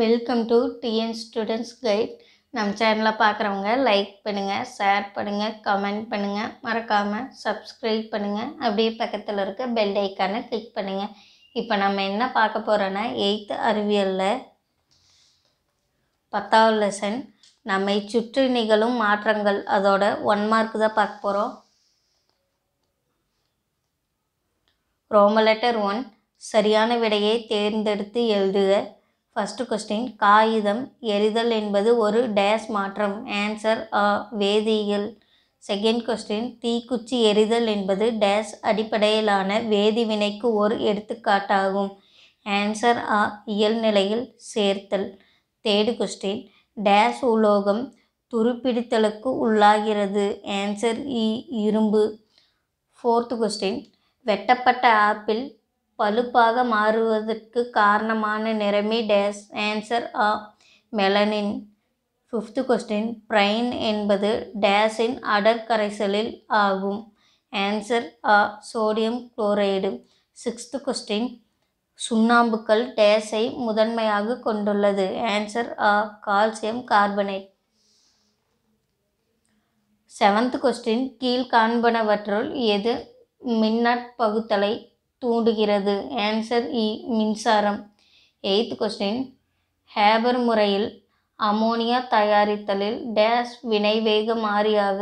welcome to TN students guide நம்ம சேனலில் பார்க்குறவங்க லைக் பண்ணுங்கள் ஷேர் பண்ணுங்கள் கமெண்ட் பண்ணுங்கள் மறக்காமல் சப்ஸ்கிரைப் பண்ணுங்கள் அப்படியே பக்கத்தில் இருக்க பெல் ஐக்கானை கிளிக் பண்ணுங்கள் இப்போ நம்ம என்ன பார்க்க போகிறோன்னா எயித்து அறிவியலில் பத்தாவது லெசன் நம்மை சுற்றி நிகழும் மாற்றங்கள் அதோட ஒன் மார்க் தான் பார்க்க போகிறோம் ரோம லெட்டர் ஒன் சரியான விடையை தேர்ந்தெடுத்து எழுதுக ஃபஸ்ட்டு கொஸ்டின் காகிதம் எரிதல் என்பது ஒரு டேஸ் மாற்றம் ஆன்சர் அ வேதியியல் செகண்ட் கொஸ்டின் தீக்குச்சி எரிதல் என்பது டேஸ் அடிப்படையிலான வேதிவினைக்கு ஒரு எடுத்துக்காட்டாகும் ஆன்சர் அ இயல் நிலையில் சேர்த்தல் தேர்டு கொஸ்டின் டேஸ் உலோகம் துருப்பிடித்தலுக்கு உள்ளாகிறது ஆன்சர் இ இரும்பு ஃபோர்த்து கொஸ்டின் வெட்டப்பட்ட ஆப்பிள் பழுப்பாக மாறுவதற்கு காரணமான நிறமே டேஸ் ஆன்சர் ஆ மெலனின் ஃபிஃப்த்து கொஸ்டின் ப்ரைன் என்பது டேஸின் அடற்கரைசலில் ஆகும் ஆன்சர் ஆ சோடியம் குளோரைடு சிக்ஸ்த்து கொஸ்டின் சுண்ணாம்புக்கள் டேஸை முதன்மையாக கொண்டுள்ளது ஆன்சர் ஆ கால்சியம் கார்பனேட் செவன்த் கொஸ்டின் கீழ் காண்பனவற்றுள் எது மின்னற் பகுத்தலை தூண்டுகிறது ஆன்சர் இ e, மின்சாரம் எயித் கொஸ்டின் ஹேபர் முறையில் அமோனியா தயாரித்தலில் டேஸ் வினைவேக மாறியாக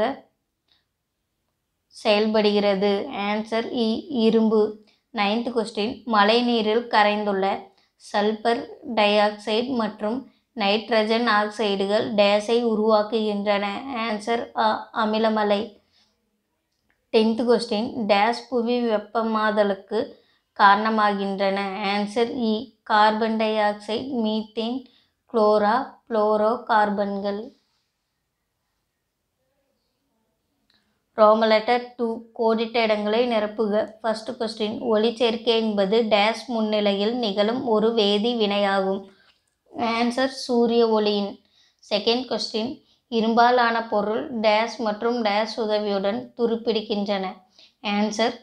செயல்படுகிறது ஆன்சர் இ e, இரும்பு நைன்த் கொஸ்டின் மழைநீரில் கரைந்துள்ள சல்பர் டை ஆக்சைடு மற்றும் நைட்ரஜன் ஆக்சைடுகள் டேஸை உருவாக்குகின்றன ஆன்சர் அ அமிலமலை டென்த் கொஸ்டின் டேஷ் புவி வெப்பமாதலுக்கு காரணமாகின்றன ஆன்சர் இ கார்பன் டை ஆக்சைடு மீத்தேன் குளோரா புளோரோ கார்பன்கள் ரோமலெட்டர் டூ கோடிட்ட இடங்களை நிரப்புக ஃபர்ஸ்ட் கொஸ்டின் ஒளிச்சேர்க்கை என்பது டேஷ் முன்னிலையில் நிகழும் ஒரு வேதி வினையாகும் ஆன்சர் சூரிய ஒளியின் செகண்ட் கொஸ்டின் இரும்பாலான பொருள் டேஷ் மற்றும் டேஷ் உதவியுடன் துருப்பிடிக்கின்றன ஆன்சர்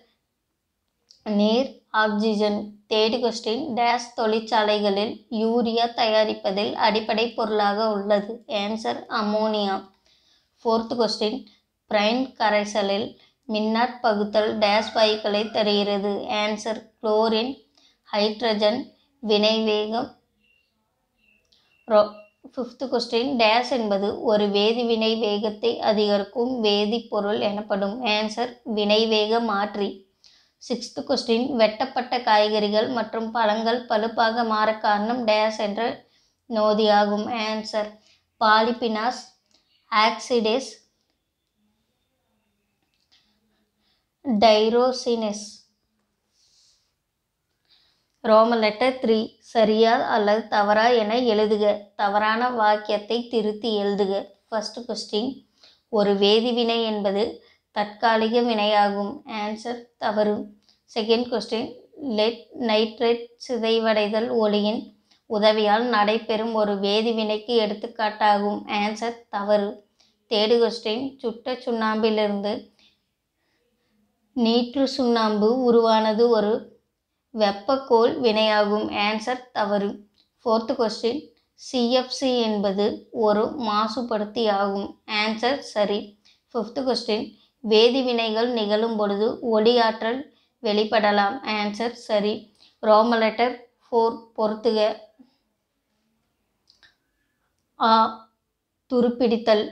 நீர் ஆக்சிஜன் தேர்டு கொஸ்டின் டேஷ் தொழிற்சாலைகளில் யூரியா தயாரிப்பதில் அடிப்படை பொருளாக உள்ளது answer ammonia fourth question brine கரைசலில் மின்னாட் பகுத்தல் டேஷ் வாயுக்களை தருகிறது ஆன்சர் குளோரின் ஹைட்ரஜன் வினைவேகம் ரோ ஃபிஃப்த் கொஸ்டின் டேஸ் என்பது ஒரு வேதிவினை வேகத்தை அதிகரிக்கும் வேதிப்பொருள் எனப்படும் ஆன்சர் வினை வேக மாற்றி சிக்ஸ்த் கொஸ்டின் வெட்டப்பட்ட காய்கறிகள் மற்றும் பழங்கள் பழுப்பாக மாற காரணம் டேஸ் என்ற நோதியாகும் ஆன்சர் பாலிபினாஸ் ஆக்சிடேஸ் டைரோசினஸ் ரோம லெட்டர் த்ரீ சரியா அல்லது தவறா என எழுதுக தவறான வாக்கியத்தை திருத்தி எழுதுக ஃபர்ஸ்ட் கொஸ்டின் ஒரு வேதிவினை என்பது தற்காலிக வினையாகும் ஆன்சர் தவறு செகண்ட் கொஸ்டின் லெட் நைட்ரேட் சிதைவடைதல் ஒளியின் உதவியால் நடைபெறும் ஒரு வேதிவினைக்கு எடுத்துக்காட்டாகும் ஆன்சர் தவறு தேடு கொஸ்டின் சுட்ட சுண்ணாம்பிலிருந்து நீற்று சுண்ணாம்பு உருவானது ஒரு வெப்பக்கோல் வினையாகும் ஆன்சர் தவறு ஃபோர்த்து கொஸ்டின் சிஎஃப்சி என்பது ஒரு மாசுபடுத்தி ஆகும் ஆன்சர் சரி ஃபிஃப்த்து கொஸ்டின் வேதிவினைகள் நிகழும் பொழுது ஒளியாற்றல் வெளிப்படலாம் ஆன்சர் சரி ரோமலெட்டர் ஃபோர் பொறுத்துக ஆ துருப்பிடித்தல்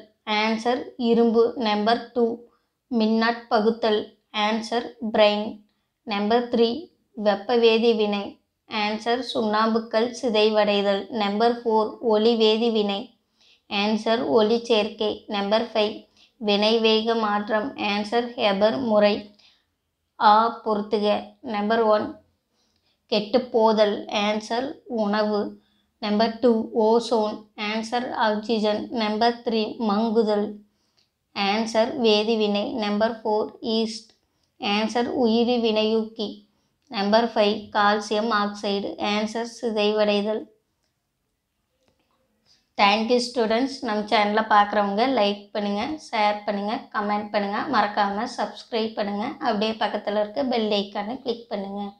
ஆன்சர் இரும்பு நம்பர் டூ மின்னாட் பகுத்தல் ஆன்சர் பிரெயின் நம்பர் த்ரீ வெப்ப வேதி வினை ஆன்சர் சுண்ணாம்புக்கல் சிதைவடைதல் நம்பர் ஃபோர் ஒளி வேதி வினை ஆன்சர் ஒளி சேர்க்கை நம்பர் ஃபைவ் வினை வேக மாற்றம் ஆன்சர் ஹெபர் முறை ஆ பொறுத்துக நம்பர் ஒன் கெட்டுப்போதல் ஆன்சர் உணவு number two ozone answer oxygen number three மங்குதல் ஆன்சர் வேதிவினை நம்பர் ஃபோர் ஈஸ்ட் ஆன்சர் உயிரி வினையூக்கி number five calcium oxide answer சிதைவடைதல் தேங்க்யூ ஸ்டூடெண்ட்ஸ் நம்ம சேனலை பார்க்குறவங்க லைக் பண்ணுங்கள் ஷேர் பண்ணுங்கள் கமெண்ட் பண்ணுங்கள் மறக்காமல் சப்ஸ்கிரைப் பண்ணுங்கள் அப்படியே பக்கத்தில் இருக்க பெல் ஐக்கானை கிளிக் பண்ணுங்கள்